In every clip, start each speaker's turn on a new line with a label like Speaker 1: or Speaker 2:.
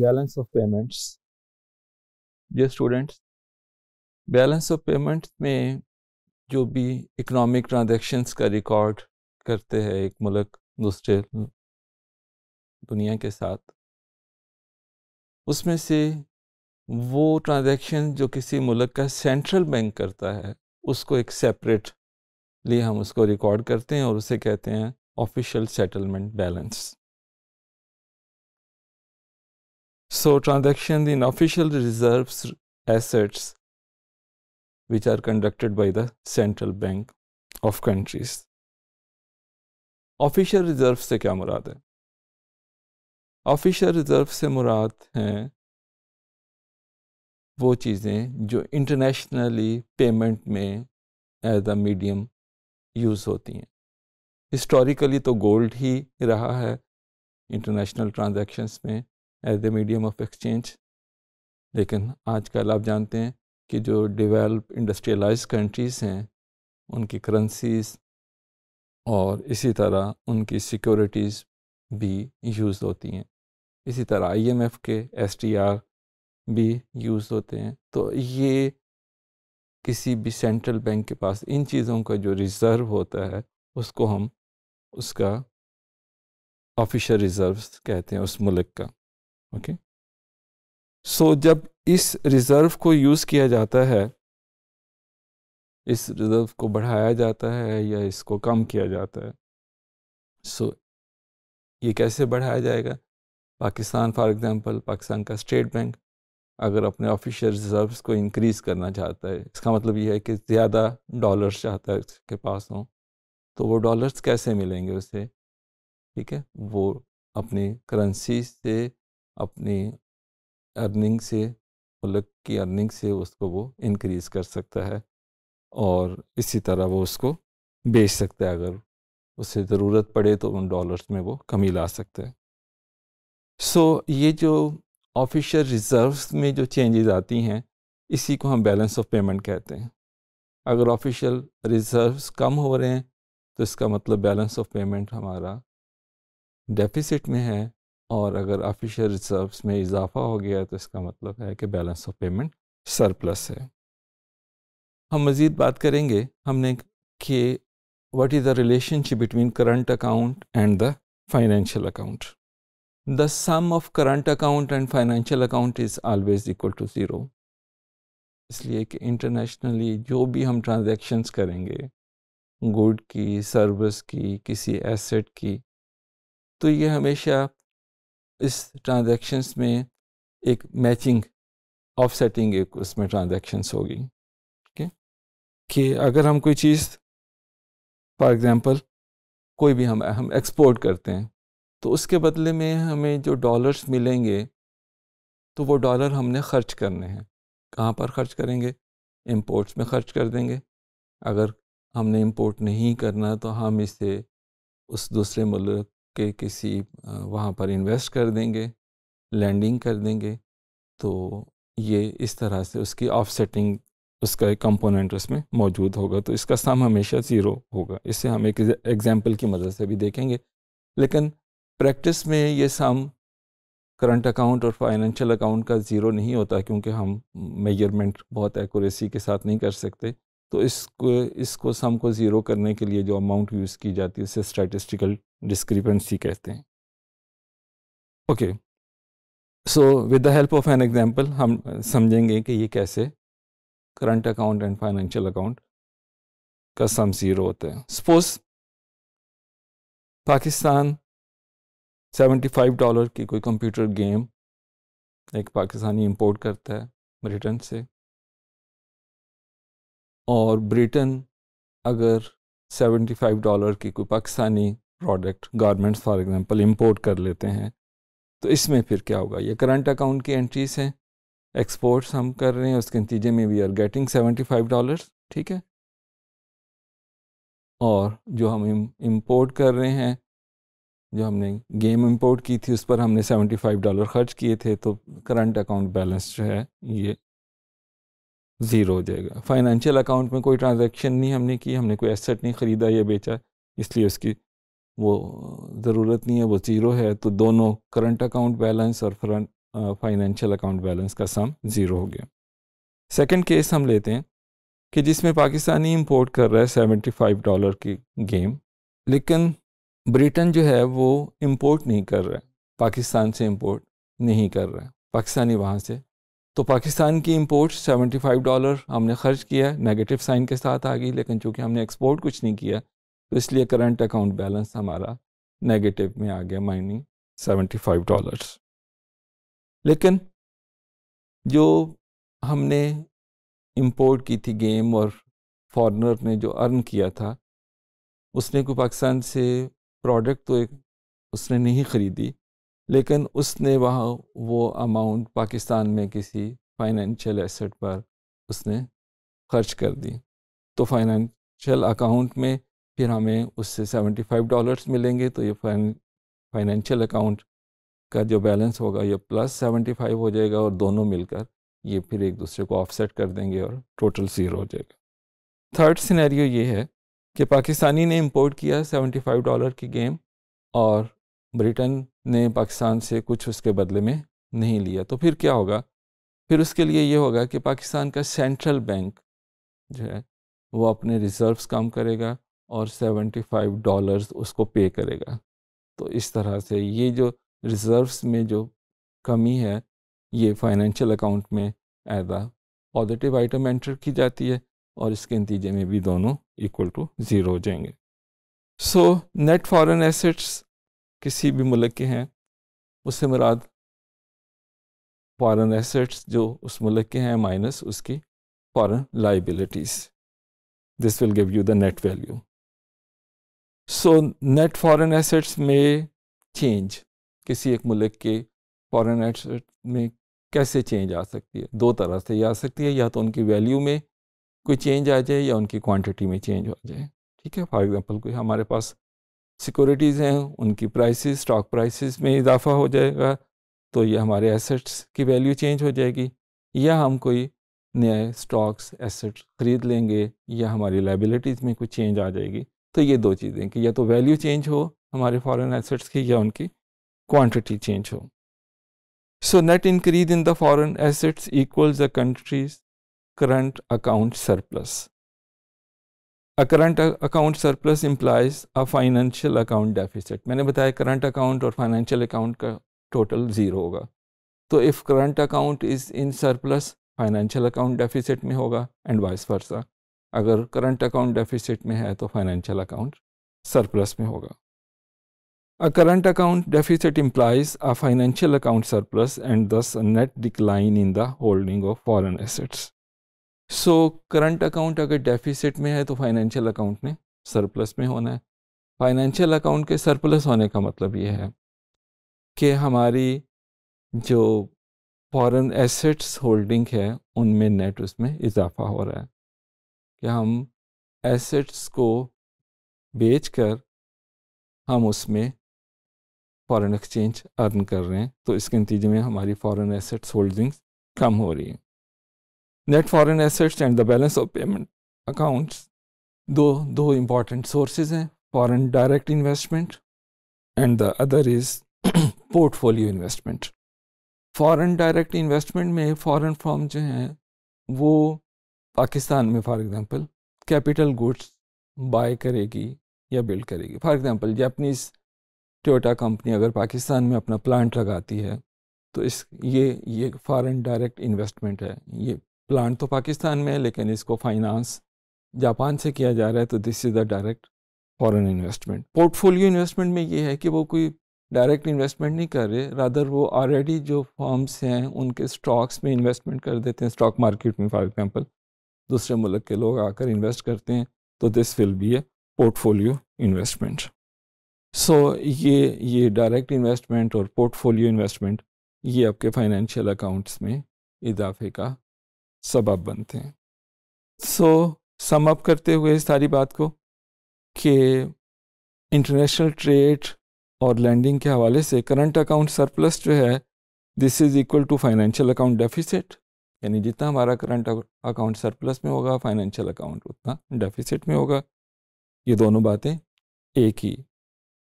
Speaker 1: Balance of payments ये students balance of payment में जो भी इकोनॉमिक ट्रांजेक्शन्स का रिकॉर्ड करते हैं एक मुल्क दूसरे दुनिया के साथ उसमें से वो ट्रांज़ेक्शन जो किसी मुल्क का सेंट्रल बैंक करता है उसको एक सेपरेट लिए हम उसको रिकॉर्ड करते हैं और उसे कहते हैं official settlement balance So transactions in official reserves assets which are conducted by the central bank of countries. Official reserve से क्या मुराद है ऑफिशियल रिज़र्व से मुराद हैं वो चीज़ें जो इंटरनेशनली पेमेंट में एज अ मीडियम यूज़ होती हैं हिस्टोरिकली तो गोल्ड ही रहा है इंटरनेशनल ट्रांजैक्शंस में as a medium of exchange लेकिन आजकल आप जानते हैं कि जो डेवलप इंडस्ट्रियलाइज कंट्रीज़ हैं उनकी करेंसीज और इसी तरह उनकी सिक्योरिटीज़ भी यूज़ होती हैं इसी तरह आईएमएफ के एसटीआर भी यूज़ होते हैं तो ये किसी भी सेंट्रल बैंक के पास इन चीज़ों का जो रिज़र्व होता है उसको हम उसका ऑफिशियल रिज़र्व कहते हैं उस मुल्क का ओके सो जब इस रिज़र्व को यूज़ किया जाता है इस रिज़र्व को बढ़ाया जाता है या इसको कम किया जाता है सो so, ये कैसे बढ़ाया जाएगा पाकिस्तान फॉर एग्ज़ाम्पल पाकिस्तान का स्टेट बैंक अगर अपने ऑफिशियल रिज़र्व्स को इंक्रीज़ करना चाहता है इसका मतलब ये है कि ज़्यादा डॉलर्स चाहता है उसके पास हों तो वो डॉलर्स कैसे मिलेंगे उसे ठीक है वो अपनी करेंसी से अपनी अर्निंग से मुल्क की अर्निंग से उसको वो इनक्रीज़ कर सकता है और इसी तरह वो उसको बेच सकता है अगर उसे ज़रूरत पड़े तो उन डॉलर्स में वो कमी ला सकते हैं सो so, ये जो ऑफिशियल रिज़र्व्स में जो चेंजेस आती हैं इसी को हम बैलेंस ऑफ पेमेंट कहते हैं अगर ऑफिशियल रिज़र्व्स कम हो रहे हैं तो इसका मतलब बैलेंस ऑफ पेमेंट हमारा डेफिसिट में है और अगर ऑफिशियल रिजर्व्स में इजाफा हो गया तो इसका मतलब है कि बैलेंस ऑफ पेमेंट सरप्लस है हम मज़ीद बात करेंगे हमने कि what is the relationship between current account and the financial account the sum of current account and financial account is always equal to zero इसलिए कि इंटरनेशनली जो भी हम ट्रांजेक्शन्स करेंगे गुड की सर्विस की किसी एसेट की तो ये हमेशा इस ट्रांज़ेक्शन्स में एक मैचिंग ऑफसेटिंग एक उसमें ट्रांज़ेक्शन्स होगी ठीक है कि अगर हम कोई चीज़ फॉर एग्ज़ाम्पल कोई भी हम हम एक्सपोर्ट करते हैं तो उसके बदले में हमें जो डॉलर्स मिलेंगे तो वो डॉलर हमने ख़र्च करने हैं कहाँ पर ख़र्च करेंगे इम्पोर्ट्स में ख़र्च कर देंगे अगर हमने इम्पोर्ट नहीं करना तो हम इसे उस दूसरे मुल्क के किसी वहाँ पर इन्वेस्ट कर देंगे लैंडिंग कर देंगे तो ये इस तरह से उसकी ऑफसेटिंग उसका एक कंपोनेंट उसमें मौजूद होगा तो इसका सम हमेशा ज़ीरो होगा इसे हम एक एग्जाम्पल की मदद से भी देखेंगे लेकिन प्रैक्टिस में ये सम करंट अकाउंट और फाइनेंशियल अकाउंट का ज़ीरो नहीं होता क्योंकि हम मेजरमेंट बहुत एक्यूरेसी के साथ नहीं कर सकते तो इसको इसको सम को ज़ीरो करने के लिए जो अमाउंट यूज़ की जाती है उसे स्टैटिस्टिकल डिस्क्रिपेंसी कहते हैं okay so with the help of an example हम समझेंगे कि ये कैसे current account and financial account का सम ज़ीरो होता है सपोज पाकिस्तान 75 डॉलर की कोई कंप्यूटर गेम एक पाकिस्तानी इंपोर्ट करता है ब्रिटेन से और ब्रिटेन अगर 75 डॉलर की कोई Pakistani product garments for example import कर लेते हैं तो इसमें फिर क्या होगा ये करंट अकाउंट की एंट्रीज हैं एक्सपोर्ट्स हम कर रहे हैं उसके नतीजे में वी आर गेटिंग 75 डॉलर्स ठीक है और जो हम इंपोर्ट कर रहे हैं जो हमने गेम इंपोर्ट की थी उस पर हमने 75 डॉलर खर्च किए थे तो करंट अकाउंट बैलेंस जो है ये ज़ीरो हो जाएगा फाइनेंशियल अकाउंट में कोई ट्रांजैक्शन नहीं हमने की हमने कोई एसेट नहीं ख़रीदा या बेचा इसलिए उसकी वो ज़रूरत नहीं है वो ज़ीरो है तो दोनों करंट अकाउंट बैलेंस और फ्रंट फाइनेंशियल अकाउंट बैलेंस का सम ज़ीरो हो गया सेकंड केस हम लेते हैं कि जिसमें पाकिस्तानी इंपोर्ट कर रहा है सेवेंटी फाइव डॉलर की गेम लेकिन ब्रिटेन जो है वो इंपोर्ट नहीं कर रहा है पाकिस्तान से इंपोर्ट नहीं कर रहा है पाकिस्तानी वहाँ से तो पाकिस्तान की इम्पोर्ट 75 डॉलर हमने खर्च किया नेगेटिव साइन के साथ आ गई लेकिन चूँकि हमने एक्सपोर्ट कुछ नहीं किया तो इसलिए करंट अकाउंट बैलेंस हमारा नेगेटिव में आ गया माइनिंग 75 डॉलर्स लेकिन जो हमने इम्पोर्ट की थी गेम और फॉरनर ने जो अर्न किया था उसने को पाकिस्तान से प्रोडक्ट तो एक उसने नहीं ख़रीदी लेकिन उसने वहाँ वो अमाउंट पाकिस्तान में किसी फाइनेंशियल एसेट पर उसने खर्च कर दी तो फाइनेंशियल अकाउंट में फिर हमें उससे 75 डॉलर्स मिलेंगे तो ये फाइनेंशियल अकाउंट का जो बैलेंस होगा ये प्लस 75 हो जाएगा और दोनों मिलकर ये फिर एक दूसरे को ऑफसेट कर देंगे और टोटल ज़ीरो हो जाएगा थर्ड सिनेरियो ये है कि पाकिस्तानी ने इंपोर्ट किया 75 डॉलर की गेम और ब्रिटेन ने पाकिस्तान से कुछ उसके बदले में नहीं लिया तो फिर क्या होगा फिर उसके लिए ये होगा कि पाकिस्तान का सेंट्रल बैंक जो है वो अपने रिज़र्व्स काम करेगा और 75 डॉलर्स उसको पे करेगा तो इस तरह से ये जो रिज़र्व्स में जो कमी है ये फाइनेंशियल अकाउंट में as a positive item enter की जाती है और इसके नतीजे में भी दोनों इक्वल टू ज़ीरो हो जाएंगे सो नेट फॉरेन एसेट्स किसी भी मुल्क के हैं उससे मुराद फॉरेन एसेट्स जो उस मुल्क के हैं माइनस उसकी foreign liabilities this will give you the net value so net foreign assets में चेंज किसी एक मुल्क के फॉरेन एसेट में कैसे चेंज आ सकती है दो तरह से ये आ सकती है या तो उनकी वैल्यू में कोई चेंज आ जाए या उनकी क्वांटिटी में चेंज आ जाए ठीक है फॉर एग्जांपल कोई हमारे पास सिक्योरिटीज़ हैं उनकी प्राइसेस स्टॉक प्राइसेस में इजाफा हो जाएगा तो ये हमारे एसेट्स की वैल्यू चेंज हो जाएगी या हम कोई नए स्टॉक्स एसेट ख़रीद लेंगे या हमारी लाइबिलिटीज़ में कुछ चेंज आ जाएगी तो ये दो चीज़ें कि या तो वैल्यू चेंज हो हमारे फॉरेन एसेट्स की या उनकी क्वांटिटी चेंज हो so net increase in the foreign assets equals the country's current account surplus A current account surplus implies a financial account deficit. मैंने बताया current account और financial account का total ज़ीरो होगा तो if current account is in surplus financial account deficit में होगा and vice versa. अगर current account deficit में है तो financial account surplus में होगा A current account deficit implies a financial account surplus and thus a net decline in the holding of foreign assets. So current account अगर deficit में है तो फाइनेंशियल अकाउंट ने सरप्लस में होना है फाइनेंशियल अकाउंट के सरप्लस होने का मतलब ये है कि हमारी जो फॉरेन एसेट्स होल्डिंग है उनमें नेट उसमें इजाफा हो रहा है कि हम एसेट्स को बेचकर हम उसमें फॉरेन एक्सचेंज अर्न कर रहे हैं तो इसके नतीजे में हमारी फॉरेन एसेट्स होल्डिंग्स कम हो रही हैं net foreign assets and the balance of payment accounts दो दो इम्पॉर्टेंट सोर्सेज हैं foreign direct investment and the other is portfolio investment foreign direct investment में फॉरेन फॉर्म जो हैं वो पाकिस्तान में for example capital goods buy करेगी या बिल्ड करेगी for example Japanese Toyota company अगर पाकिस्तान में अपना प्लांट लगाती है तो इस ये ये फॉरेन डायरेक्ट इन्वेस्टमेंट है ये प्लांट तो पाकिस्तान में है लेकिन इसको फाइनेंस जापान से किया जा रहा है तो this is the direct foreign investment portfolio investment में ये है कि वो कोई डायरेक्ट इन्वेस्टमेंट नहीं कर रहे रादर वो ऑलरेडी जो फॉर्म्स हैं उनके स्टॉक्स में इन्वेस्टमेंट कर देते हैं स्टॉक मार्केट में फॉर एग्जाम्पल दूसरे मुल्क के लोग आकर इन्वेस्ट करते हैं तो this will be a portfolio investment so ये ये डायरेक्ट इन्वेस्टमेंट और पोर्टफोलियो इन्वेस्टमेंट ये आपके फाइनेंशियल अकाउंट्स में इजाफे का सबब बनते हैं सो सम अप करते हुए इस सारी बात को कि इंटरनेशनल ट्रेड और लैंडिंग के हवाले से करंट अकाउंट सरप्लस जो है this is equal to financial account deficit यानी जितना हमारा करंट अकाउंट सरप्लस में होगा फाइनेंशियल अकाउंट उतना डेफिसिट में होगा ये दोनों बातें एक ही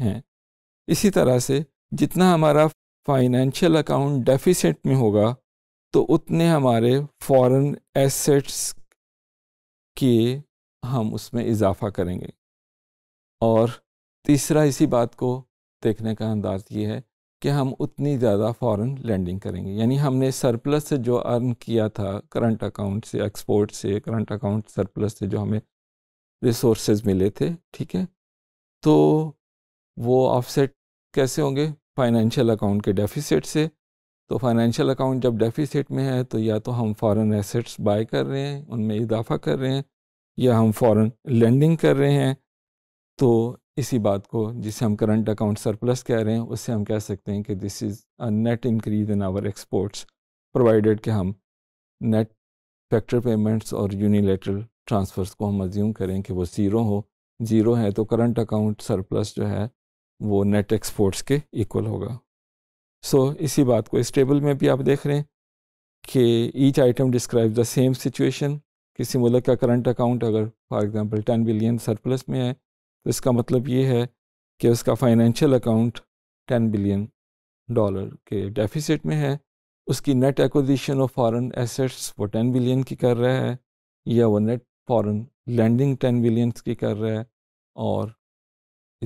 Speaker 1: हैं इसी तरह से जितना हमारा फाइनेंशियल अकाउंट डेफिसिट में होगा तो उतने हमारे फॉरेन एसेट्स के हम उसमें इजाफा करेंगे और तीसरा इसी बात को देखने का अंदाज ये है कि हम उतनी ज़्यादा फॉरेन लैंडिंग करेंगे यानी हमने सरप्लस से जो अर्न किया था करंट अकाउंट से एक्सपोर्ट से करंट अकाउंट सरप्लस से जो हमें रिसोर्स मिले थे ठीक है तो वो ऑफसेट कैसे होंगे फाइनेंशियल अकाउंट के डेफिसिट से तो फाइनेंशियल अकाउंट जब डेफिसिट में है तो या तो हम फॉरेन एसेट्स बाय कर रहे हैं उनमें इजाफा कर रहे हैं या हम फॉरेन लेंडिंग कर रहे हैं तो इसी बात को जिसे हम करंट अकाउंट सरप्लस कह रहे हैं उससे हम कह सकते हैं कि this is a net increase in our exports provided कि हम नेट फैक्टर पेमेंट्स और यूनिलेटरल ट्रांसफ़र्स को हम अज्यूम करें कि वो ज़ीरो हो ज़ीरो है तो करंट अकाउंट सरप्लस जो है वो नेट एक्सपोर्ट्स के इक्वल होगा सो so, इसी बात को इस टेबल में भी आप देख रहे हैं कि each item describe the same situation किसी मुल्क का करंट अकाउंट अगर for example ten billion surplus में है तो इसका मतलब ये है कि उसका financial account ten billion dollar के डेफिसिट में है उसकी net acquisition of foreign assets वो टेन बिलियन की कर रहा है या वो net foreign lending ten billions की कर रहा है और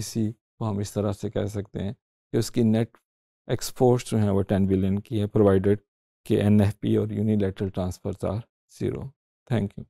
Speaker 1: इसी को हम इस तरह से कह सकते हैं कि उसकी नेट एक्सपोर्ट जो हैं वो टेन बिलियन की है प्रोवाइडेड के एन एफ पी और unilateral transfers are zero thank you